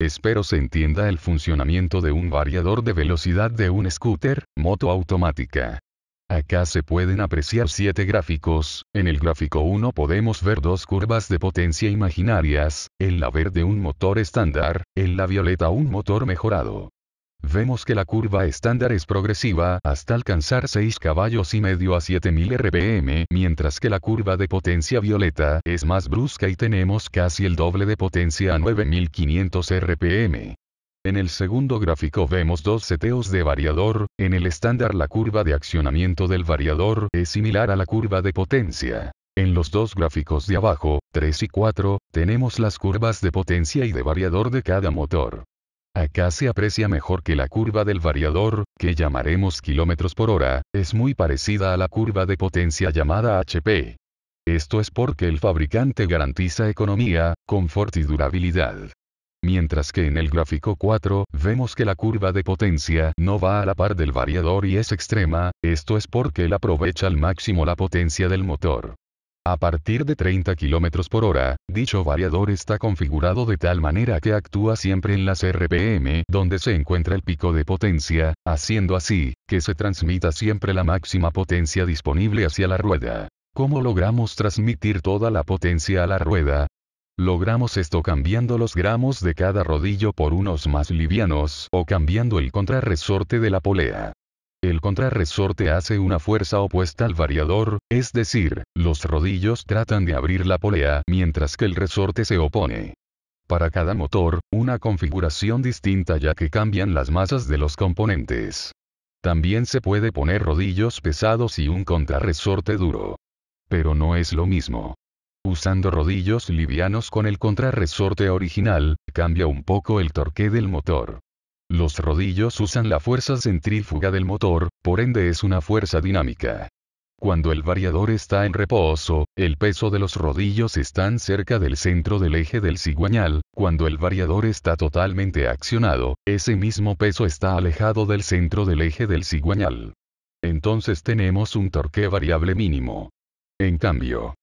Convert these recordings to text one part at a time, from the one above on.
Espero se entienda el funcionamiento de un variador de velocidad de un scooter, moto automática. Acá se pueden apreciar 7 gráficos, en el gráfico 1 podemos ver dos curvas de potencia imaginarias, en la verde un motor estándar, en la violeta un motor mejorado. Vemos que la curva estándar es progresiva hasta alcanzar 6 caballos y medio a 7000 RPM, mientras que la curva de potencia violeta es más brusca y tenemos casi el doble de potencia a 9500 RPM. En el segundo gráfico vemos dos seteos de variador, en el estándar la curva de accionamiento del variador es similar a la curva de potencia. En los dos gráficos de abajo, 3 y 4, tenemos las curvas de potencia y de variador de cada motor. Acá se aprecia mejor que la curva del variador, que llamaremos kilómetros por hora, es muy parecida a la curva de potencia llamada HP. Esto es porque el fabricante garantiza economía, confort y durabilidad. Mientras que en el gráfico 4, vemos que la curva de potencia no va a la par del variador y es extrema, esto es porque él aprovecha al máximo la potencia del motor. A partir de 30 km por hora, dicho variador está configurado de tal manera que actúa siempre en las RPM donde se encuentra el pico de potencia, haciendo así, que se transmita siempre la máxima potencia disponible hacia la rueda. ¿Cómo logramos transmitir toda la potencia a la rueda? Logramos esto cambiando los gramos de cada rodillo por unos más livianos o cambiando el contrarresorte de la polea. El contrarresorte hace una fuerza opuesta al variador, es decir, los rodillos tratan de abrir la polea mientras que el resorte se opone. Para cada motor, una configuración distinta ya que cambian las masas de los componentes. También se puede poner rodillos pesados y un contrarresorte duro. Pero no es lo mismo. Usando rodillos livianos con el contrarresorte original, cambia un poco el torque del motor. Los rodillos usan la fuerza centrífuga del motor, por ende es una fuerza dinámica. Cuando el variador está en reposo, el peso de los rodillos están cerca del centro del eje del cigüeñal, cuando el variador está totalmente accionado, ese mismo peso está alejado del centro del eje del cigüeñal. Entonces tenemos un torque variable mínimo. En cambio,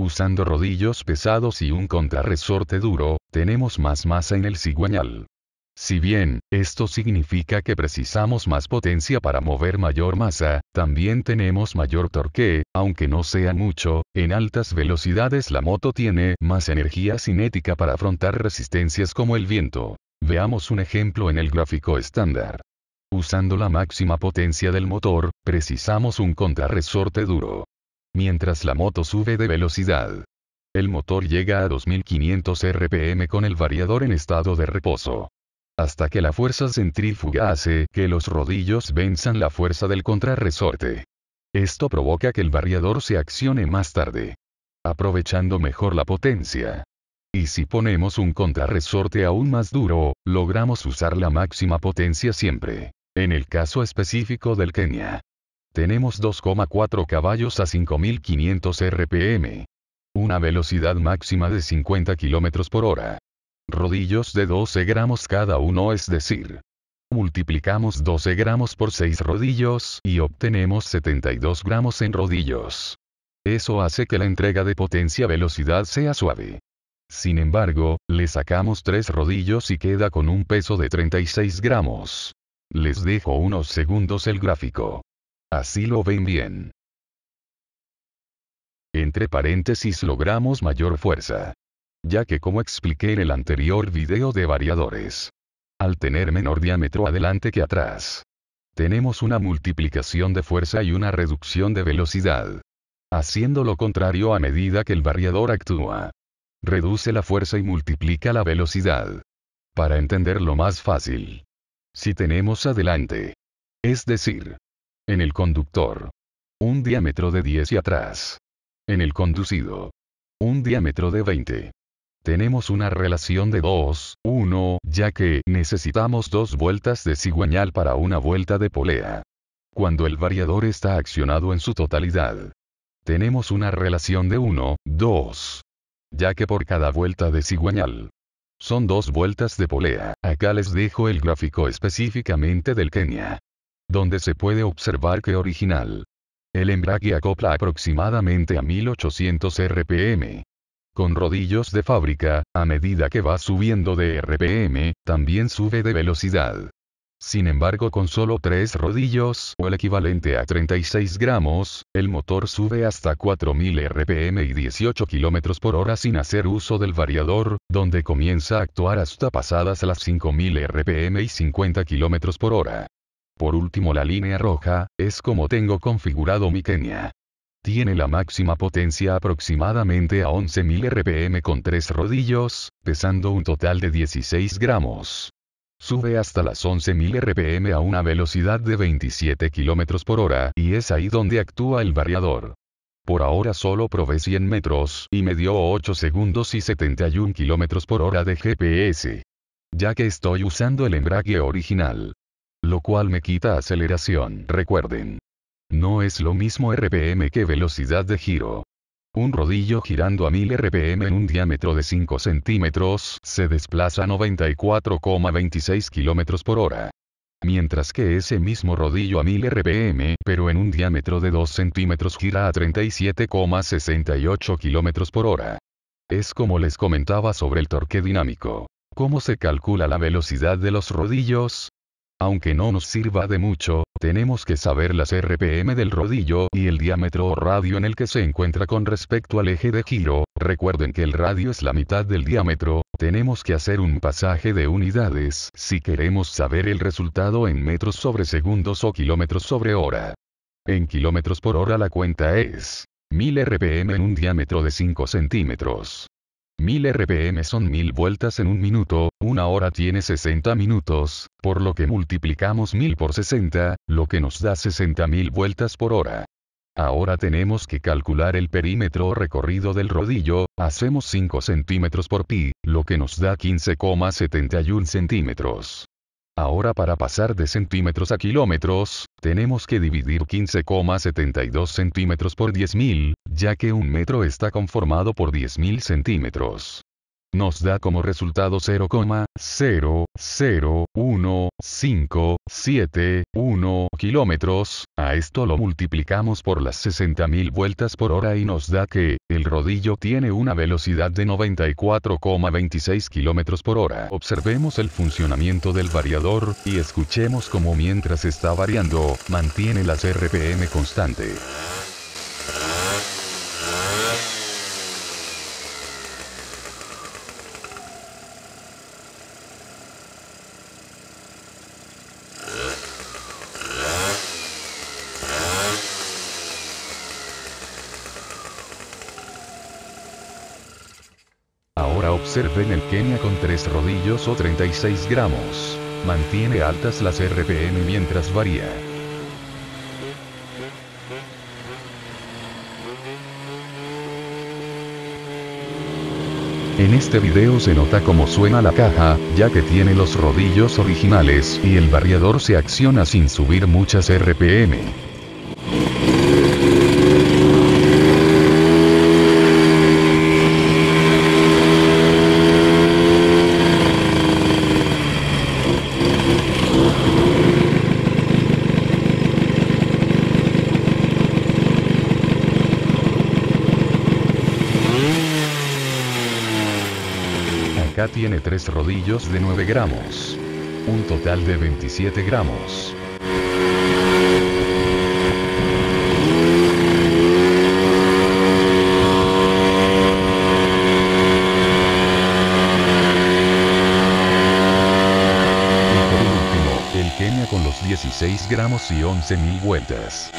usando rodillos pesados y un contrarresorte duro, tenemos más masa en el cigüeñal. Si bien, esto significa que precisamos más potencia para mover mayor masa, también tenemos mayor torque, aunque no sea mucho, en altas velocidades la moto tiene más energía cinética para afrontar resistencias como el viento. Veamos un ejemplo en el gráfico estándar. Usando la máxima potencia del motor, precisamos un contrarresorte duro. Mientras la moto sube de velocidad, el motor llega a 2500 RPM con el variador en estado de reposo hasta que la fuerza centrífuga hace que los rodillos venzan la fuerza del contrarresorte. Esto provoca que el variador se accione más tarde, aprovechando mejor la potencia. Y si ponemos un contrarresorte aún más duro, logramos usar la máxima potencia siempre. En el caso específico del Kenia, tenemos 2,4 caballos a 5500 RPM. Una velocidad máxima de 50 km por hora rodillos de 12 gramos cada uno, es decir, multiplicamos 12 gramos por 6 rodillos y obtenemos 72 gramos en rodillos. Eso hace que la entrega de potencia-velocidad sea suave. Sin embargo, le sacamos 3 rodillos y queda con un peso de 36 gramos. Les dejo unos segundos el gráfico. Así lo ven bien. Entre paréntesis logramos mayor fuerza ya que como expliqué en el anterior video de variadores, al tener menor diámetro adelante que atrás, tenemos una multiplicación de fuerza y una reducción de velocidad. Haciendo lo contrario a medida que el variador actúa. Reduce la fuerza y multiplica la velocidad. Para entenderlo más fácil. Si tenemos adelante, es decir, en el conductor, un diámetro de 10 y atrás, en el conducido, un diámetro de 20, tenemos una relación de 2, 1, ya que necesitamos dos vueltas de cigüeñal para una vuelta de polea. Cuando el variador está accionado en su totalidad. Tenemos una relación de 1, 2. Ya que por cada vuelta de cigüeñal. Son dos vueltas de polea. Acá les dejo el gráfico específicamente del Kenia. Donde se puede observar que original. El embrague acopla aproximadamente a 1800 RPM con rodillos de fábrica, a medida que va subiendo de RPM, también sube de velocidad. Sin embargo, con solo 3 rodillos o el equivalente a 36 gramos, el motor sube hasta 4000 RPM y 18 km por hora sin hacer uso del variador, donde comienza a actuar hasta pasadas las 5000 RPM y 50 km por hora. Por último, la línea roja, es como tengo configurado mi Kenia. Tiene la máxima potencia aproximadamente a 11.000 rpm con tres rodillos, pesando un total de 16 gramos. Sube hasta las 11.000 rpm a una velocidad de 27 km por hora y es ahí donde actúa el variador. Por ahora solo probé 100 metros y me dio 8 segundos y 71 km por hora de GPS. Ya que estoy usando el embrague original. Lo cual me quita aceleración, recuerden. No es lo mismo RPM que velocidad de giro. Un rodillo girando a 1000 RPM en un diámetro de 5 centímetros se desplaza a 94,26 km por hora. Mientras que ese mismo rodillo a 1000 RPM, pero en un diámetro de 2 centímetros gira a 37,68 km por hora. Es como les comentaba sobre el torque dinámico. ¿Cómo se calcula la velocidad de los rodillos? Aunque no nos sirva de mucho, tenemos que saber las RPM del rodillo y el diámetro o radio en el que se encuentra con respecto al eje de giro, recuerden que el radio es la mitad del diámetro, tenemos que hacer un pasaje de unidades si queremos saber el resultado en metros sobre segundos o kilómetros sobre hora. En kilómetros por hora la cuenta es 1000 RPM en un diámetro de 5 centímetros. 1000 RPM son 1000 vueltas en un minuto, una hora tiene 60 minutos, por lo que multiplicamos 1000 por 60, lo que nos da 60.000 vueltas por hora. Ahora tenemos que calcular el perímetro recorrido del rodillo, hacemos 5 centímetros por pi, lo que nos da 15,71 centímetros. Ahora para pasar de centímetros a kilómetros, tenemos que dividir 15,72 centímetros por 10.000, ya que un metro está conformado por 10.000 centímetros nos da como resultado 0,00157,1 kilómetros, a esto lo multiplicamos por las 60.000 vueltas por hora y nos da que, el rodillo tiene una velocidad de 94,26 kilómetros por hora. Observemos el funcionamiento del variador, y escuchemos cómo mientras está variando, mantiene las RPM constante. Ahora observen el Kenia con 3 rodillos o 36 gramos. Mantiene altas las RPM mientras varía. En este video se nota cómo suena la caja, ya que tiene los rodillos originales y el variador se acciona sin subir muchas RPM. tiene tres rodillos de 9 gramos. Un total de 27 gramos. Y por último, el Kenia con los 16 gramos y 11.000 vueltas.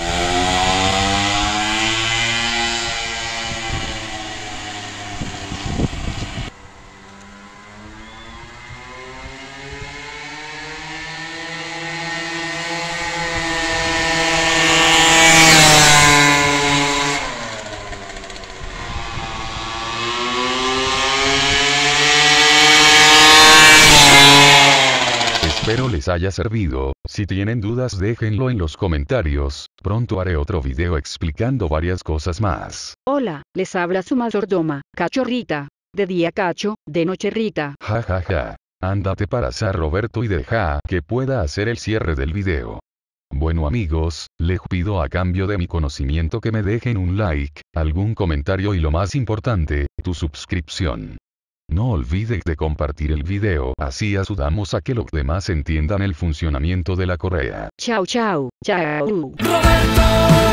Espero les haya servido, si tienen dudas déjenlo en los comentarios, pronto haré otro video explicando varias cosas más. Hola, les habla su mayordoma, Cachorrita. De día Cacho, de noche Rita. Ja ja ja. Ándate para San Roberto y deja que pueda hacer el cierre del video. Bueno amigos, les pido a cambio de mi conocimiento que me dejen un like, algún comentario y lo más importante, tu suscripción. No olvides de compartir el video, así ayudamos a que los demás entiendan el funcionamiento de la correa. Chao, chao, chao.